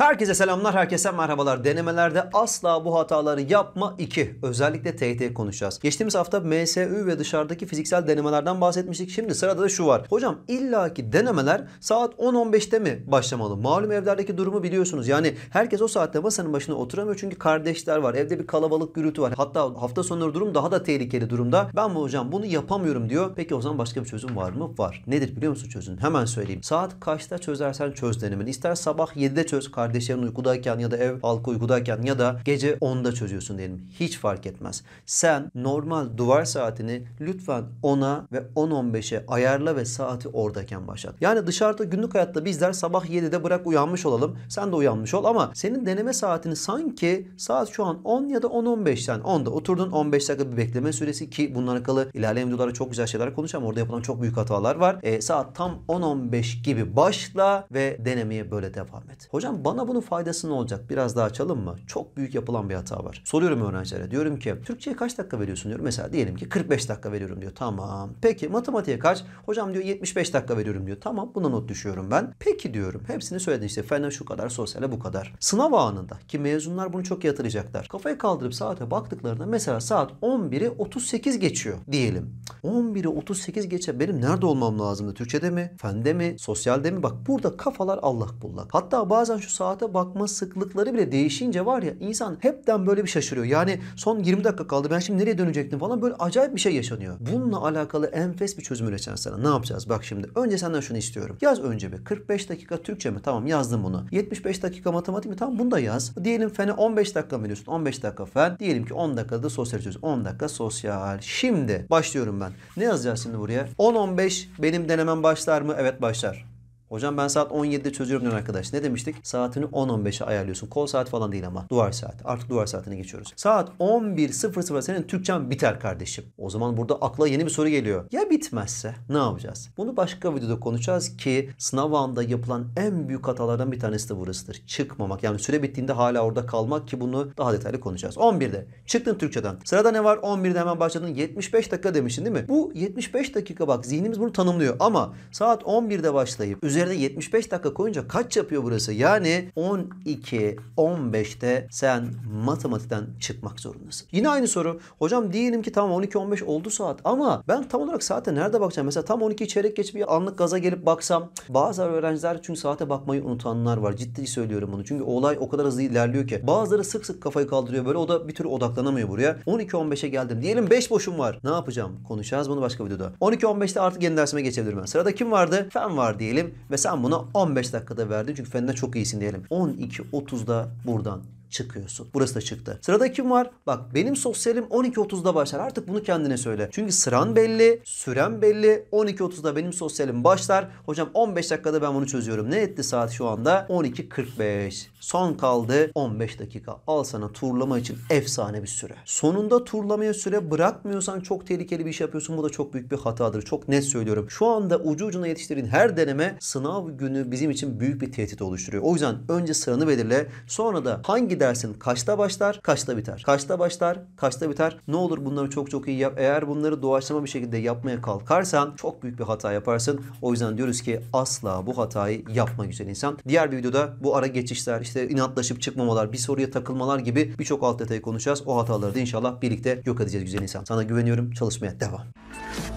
Herkese selamlar, herkese merhabalar. Denemelerde asla bu hataları yapma 2. Özellikle TYT konuşacağız. Geçtiğimiz hafta MSÜ ve dışarıdaki fiziksel denemelerden bahsetmiştik. Şimdi sırada da şu var. Hocam illaki denemeler saat 10-15'te mi başlamalı? Malum evlerdeki durumu biliyorsunuz. Yani herkes o saatte masanın başına oturamıyor çünkü kardeşler var. Evde bir kalabalık gürültü var. Hatta hafta sonları durum daha da tehlikeli durumda. Ben bu hocam bunu yapamıyorum diyor. Peki o zaman başka bir çözüm var mı? Var. Nedir biliyor musun çözüm? Hemen söyleyeyim. Saat kaçta çözersen çöz denemeni. İster sabah 7'de çöz kardeşler kardeşlerin uykudayken ya da ev halkı uykudayken ya da gece 10'da çözüyorsun diyelim. Hiç fark etmez. Sen normal duvar saatini lütfen 10'a ve 10-15'e ayarla ve saati oradayken başlat. Yani dışarıda günlük hayatta bizler sabah 7'de bırak uyanmış olalım. Sen de uyanmış ol ama senin deneme saatini sanki saat şu an 10 ya da 10-15'ten 10'da oturdun 15 dakika bir bekleme süresi ki bununla alakalı ilerleyen videolarda çok güzel şeyler konuşacağım. Orada yapılan çok büyük hatalar var. E, saat tam 10-15 gibi başla ve denemeye böyle devam et. Hocam bana bana bunun faydası ne olacak? Biraz daha açalım mı? Çok büyük yapılan bir hata var. Soruyorum öğrencilere. Diyorum ki Türkçe'ye kaç dakika veriyorsun diyorum. Mesela diyelim ki 45 dakika veriyorum diyor. Tamam. Peki matematiğe kaç? Hocam diyor 75 dakika veriyorum diyor. Tamam buna not düşüyorum ben. Peki diyorum. Hepsini söyledin işte. Fenden şu kadar, sosyale bu kadar. Sınav anında ki mezunlar bunu çok yatıracaklar. Kafayı kaldırıp saate baktıklarında mesela saat 11'i 38 geçiyor diyelim. 11'i 38 geçe benim nerede olmam lazımdı? Türkçede mi? Fende mi? Sosyalde mi? Bak burada kafalar Allah bullak. Hatta bazen şu saat saate bakma sıklıkları bile değişince var ya insan hepten böyle bir şaşırıyor. Yani son 20 dakika kaldı ben şimdi nereye dönecektim falan böyle acayip bir şey yaşanıyor. Bununla alakalı enfes bir çözüm üreteceğim sana. Ne yapacağız? Bak şimdi önce senden şunu istiyorum. Yaz önce bir 45 dakika Türkçe mi? Tamam yazdım bunu. 75 dakika matematik mi? Tamam bunu da yaz. Diyelim fene 15 dakika mı veriyorsun? 15 dakika fen. Diyelim ki 10 dakikada sosyal çözüm. 10 dakika sosyal. Şimdi başlıyorum ben. Ne yazacağız şimdi buraya? 10-15 benim denemem başlar mı? Evet başlar. Hocam ben saat 17'de çözüyorum diyor arkadaş. Ne demiştik? Saatini 10-15'e ayarlıyorsun. Kol saat falan değil ama. Duvar saat. Artık duvar saatine geçiyoruz. Saat 11.00 senin Türkçen biter kardeşim. O zaman burada akla yeni bir soru geliyor. Ya bitmezse ne yapacağız? Bunu başka videoda konuşacağız ki sınav anda yapılan en büyük hatalardan bir tanesi de burasıdır. Çıkmamak. Yani süre bittiğinde hala orada kalmak ki bunu daha detaylı konuşacağız. 11'de. Çıktın Türkçeden. Sırada ne var? 11'de hemen başladın. 75 dakika demiştin değil mi? Bu 75 dakika bak zihnimiz bunu tanımlıyor ama saat 11'de başlayıp üzerine üzerine 75 dakika koyunca kaç yapıyor burası? Yani 12 15'te sen matematikten çıkmak zorundasın. Yine aynı soru. Hocam diyelim ki tamam 12 15 oldu saat ama ben tam olarak saate nerede bakacağım? Mesela tam 12 çeyrek geç bir anlık gaza gelip baksam bazı öğrenciler çünkü saate bakmayı unutanlar var. Ciddi söylüyorum bunu. Çünkü olay o kadar hızlı ilerliyor ki. Bazıları sık sık kafayı kaldırıyor böyle. O da bir türlü odaklanamıyor buraya. 12-15'e geldim. Diyelim 5 boşum var. Ne yapacağım? Konuşacağız bunu başka videoda. 12-15'te artık yeni dersime geçebilirim ben. Sırada kim vardı? Fen var diyelim. Ve sen buna 15 dakikada verdin çünkü fende çok iyisin diyelim. 12.30'da buradan çıkıyorsun. Burası da çıktı. Sırada kim var? Bak benim sosyalim 12.30'da başlar. Artık bunu kendine söyle. Çünkü sıran belli, süren belli. 12.30'da benim sosyalim başlar. Hocam 15 dakikada ben bunu çözüyorum. Ne etti saat şu anda? 12.45. Son kaldı 15 dakika. Al sana turlama için efsane bir süre. Sonunda turlamaya süre bırakmıyorsan çok tehlikeli bir iş yapıyorsun. Bu da çok büyük bir hatadır. Çok net söylüyorum. Şu anda ucu ucuna yetiştirdiğin her deneme sınav günü bizim için büyük bir tehdit oluşturuyor. O yüzden önce sıranı belirle. Sonra da hangi hangi dersin kaçta başlar, kaçta biter? Kaçta başlar, kaçta biter? Ne olur bunları çok çok iyi yap. Eğer bunları doğaçlama bir şekilde yapmaya kalkarsan çok büyük bir hata yaparsın. O yüzden diyoruz ki asla bu hatayı yapma güzel insan. Diğer bir videoda bu ara geçişler, işte inatlaşıp çıkmamalar, bir soruya takılmalar gibi birçok alt detayı konuşacağız. O hataları da inşallah birlikte yok edeceğiz güzel insan. Sana güveniyorum. Çalışmaya devam.